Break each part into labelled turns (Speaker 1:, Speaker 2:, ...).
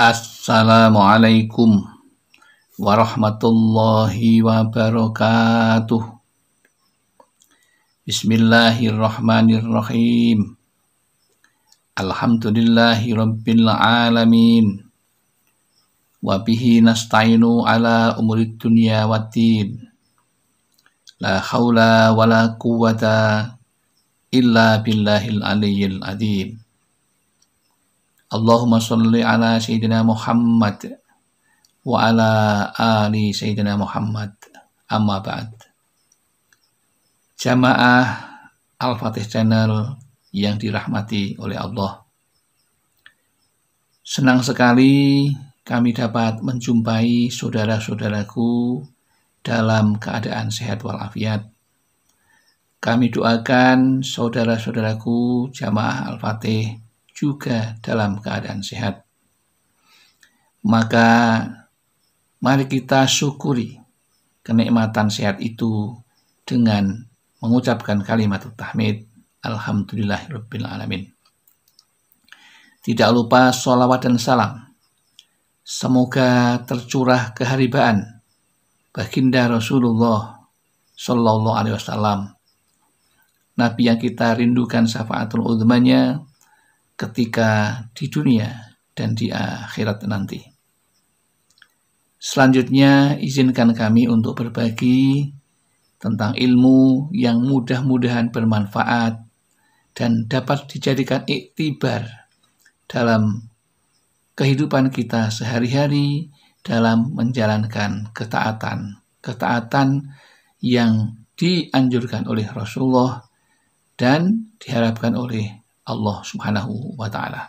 Speaker 1: Assalamualaikum warahmatullahi wabarakatuh. Bismillahirrahmanirrahim. Alhamdulillahi rabbil alamin. Wa bihi nasta'inu ala umurid dunya waddin. La haula wala quwata illa billahil aliyyil adzim. Allahumma salli ala Sayyidina Muhammad wa ala ali Sayyidina Muhammad amma ba'd Jamaah Al-Fatih Channel yang dirahmati oleh Allah Senang sekali kami dapat menjumpai saudara-saudaraku dalam keadaan sehat walafiat. Kami doakan saudara-saudaraku jamaah Al-Fatih juga dalam keadaan sehat. Maka mari kita syukuri kenikmatan sehat itu dengan mengucapkan kalimat tahmid Alhamdulillah Rabbil alamin. Tidak lupa sholawat dan salam. Semoga tercurah keharibaan baginda Rasulullah saw Alaihi Wasallam, Nabi yang kita rindukan syafaatul udhmanya, ketika di dunia dan di akhirat nanti. Selanjutnya, izinkan kami untuk berbagi tentang ilmu yang mudah-mudahan bermanfaat dan dapat dijadikan iktibar dalam kehidupan kita sehari-hari dalam menjalankan ketaatan. Ketaatan yang dianjurkan oleh Rasulullah dan diharapkan oleh Allah Subhanahu wa taala.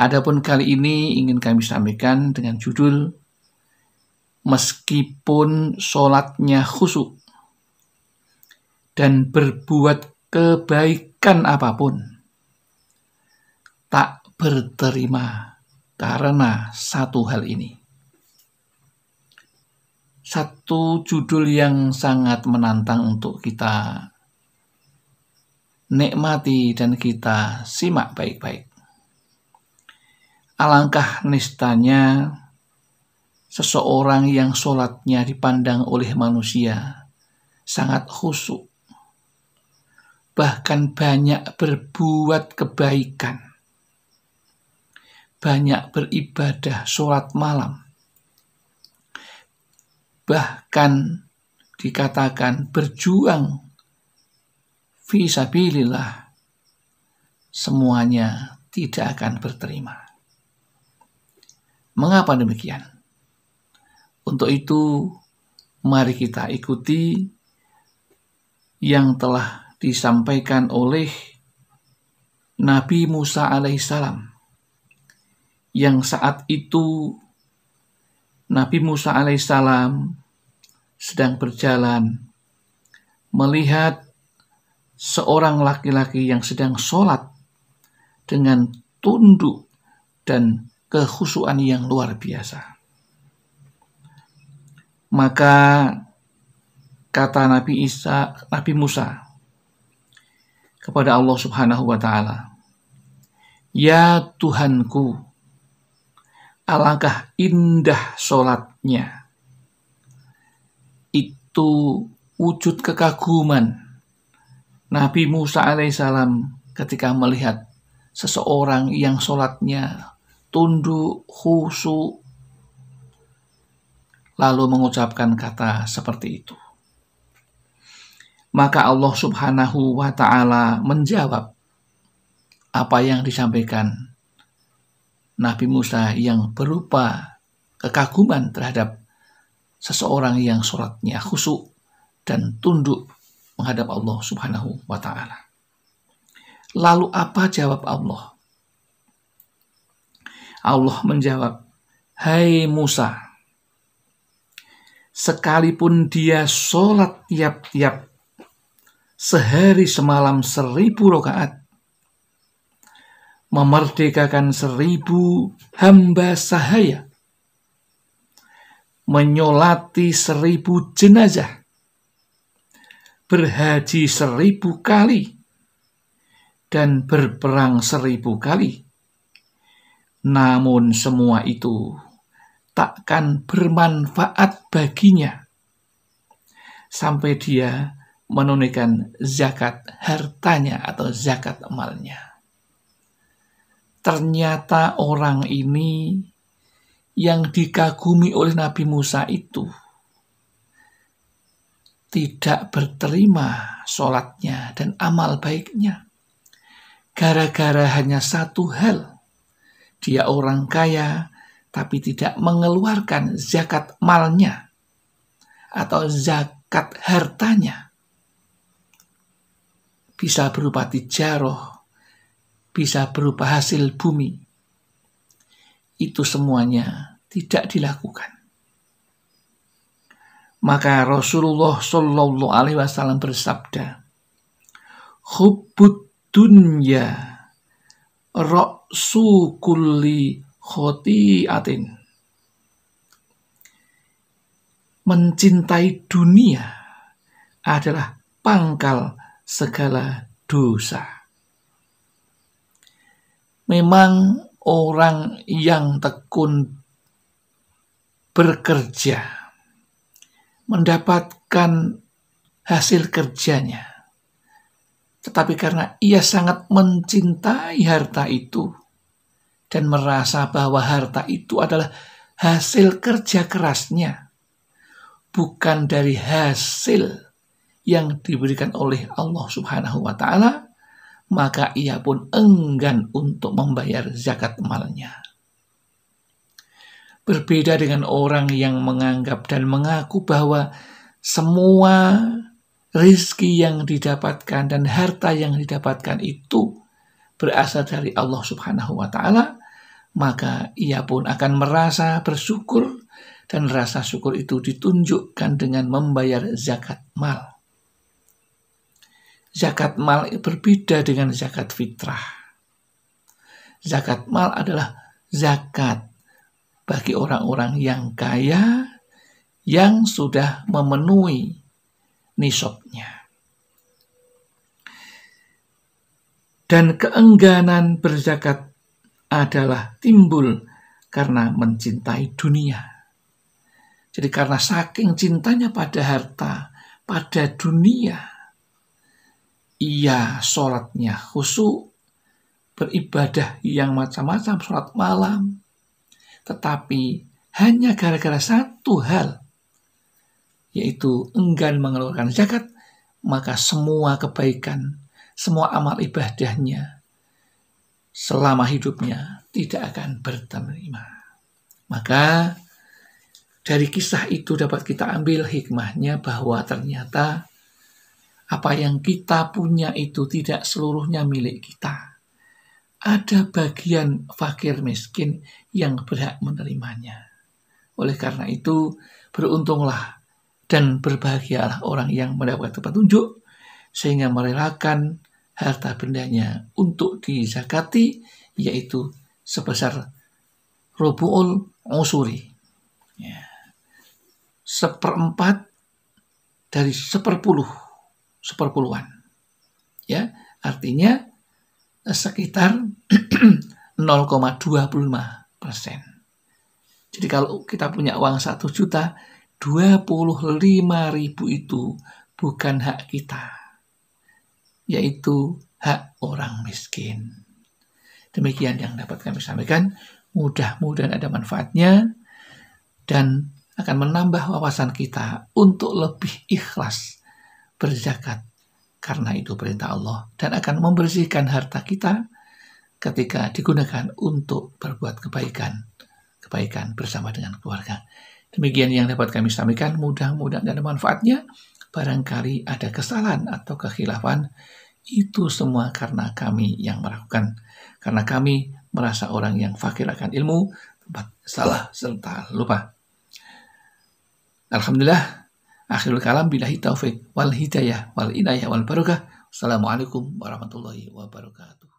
Speaker 1: Adapun kali ini ingin kami sampaikan dengan judul Meskipun sholatnya khusuk dan berbuat kebaikan apapun, tak berterima karena satu hal ini. Satu judul yang sangat menantang untuk kita nikmati dan kita simak baik-baik. Alangkah nistanya seseorang yang sholatnya dipandang oleh manusia sangat khusyuk, bahkan banyak berbuat kebaikan, banyak beribadah sholat malam, bahkan dikatakan berjuang Fisabilillah semuanya tidak akan berterima. Mengapa demikian? Untuk itu, mari kita ikuti yang telah disampaikan oleh Nabi Musa alaihissalam yang saat itu Nabi Musa alaihissalam sedang berjalan melihat seorang laki-laki yang sedang sholat dengan tunduk dan kehusuan yang luar biasa. Maka kata Nabi Isa, Nabi Musa kepada Allah Subhanahu wa taala, "Ya Tuhanku, alangkah indah solatnya Itu wujud kekaguman Nabi Musa alaihissalam ketika melihat seseorang yang sholatnya tunduk, khusu, lalu mengucapkan kata seperti itu. Maka Allah subhanahu wa ta'ala menjawab apa yang disampaikan Nabi Musa yang berupa kekaguman terhadap seseorang yang sholatnya khusyuk dan tunduk menghadap Allah Subhanahu wa taala. Lalu apa jawab Allah? Allah menjawab, "Hai Musa, sekalipun dia sholat tiap-tiap sehari semalam seribu rakaat, memerdekakan seribu hamba sahaya, menyolati seribu jenazah, berhaji seribu kali, dan berperang seribu kali. Namun semua itu takkan bermanfaat baginya sampai dia menunaikan zakat hartanya atau zakat malnya. Ternyata orang ini yang dikagumi oleh Nabi Musa itu tidak berterima sholatnya dan amal baiknya. Gara-gara hanya satu hal, dia orang kaya tapi tidak mengeluarkan zakat malnya atau zakat hartanya. Bisa berupa tijaroh, bisa berupa hasil bumi. Itu semuanya tidak dilakukan. Maka Rasulullah Shallallahu Alaihi Wasallam bersabda, hubut dunya roksu kulli khotiatin." Mencintai dunia adalah pangkal segala dosa. Memang orang yang tekun bekerja mendapatkan hasil kerjanya. Tetapi karena ia sangat mencintai harta itu dan merasa bahwa harta itu adalah hasil kerja kerasnya, bukan dari hasil yang diberikan oleh Allah Subhanahu wa Ta'ala, maka ia pun enggan untuk membayar zakat malnya. Berbeda dengan orang yang menganggap dan mengaku bahwa semua rizki yang didapatkan dan harta yang didapatkan itu berasal dari Allah Subhanahu wa Ta'ala, maka ia pun akan merasa bersyukur, dan rasa syukur itu ditunjukkan dengan membayar zakat mal. Zakat mal berbeda dengan zakat fitrah. Zakat mal adalah zakat bagi orang-orang yang kaya yang sudah memenuhi nisabnya. Dan keengganan berzakat adalah timbul karena mencintai dunia. Jadi karena saking cintanya pada harta, pada dunia, ia sholatnya khusyuk, beribadah yang macam-macam, sholat malam, tetapi hanya gara-gara satu hal, yaitu enggan mengeluarkan zakat, maka semua kebaikan, semua amal ibadahnya selama hidupnya tidak akan berterima. Maka dari kisah itu dapat kita ambil hikmahnya bahwa ternyata apa yang kita punya itu tidak seluruhnya milik kita ada bagian fakir miskin yang berhak menerimanya. Oleh karena itu, beruntunglah dan berbahagialah orang yang mendapat petunjuk sehingga merelakan harta bendanya untuk dizakati yaitu sebesar rubu'ul usuri. Ya. Seperempat dari seperpuluh, seperpuluhan. Ya, artinya sekitar 0,25 persen. Jadi kalau kita punya uang 1 juta, 25 ribu itu bukan hak kita, yaitu hak orang miskin. Demikian yang dapat kami sampaikan. Mudah-mudahan ada manfaatnya dan akan menambah wawasan kita untuk lebih ikhlas berzakat karena itu perintah Allah dan akan membersihkan harta kita ketika digunakan untuk berbuat kebaikan kebaikan bersama dengan keluarga demikian yang dapat kami sampaikan mudah-mudahan dan manfaatnya barangkali ada kesalahan atau kekhilafan itu semua karena kami yang melakukan karena kami merasa orang yang fakir akan ilmu tempat salah serta lupa Alhamdulillah Akhirul kalam bilahi taufik wal hidayah wal inayah wal barokah. Assalamualaikum warahmatullahi wabarakatuh.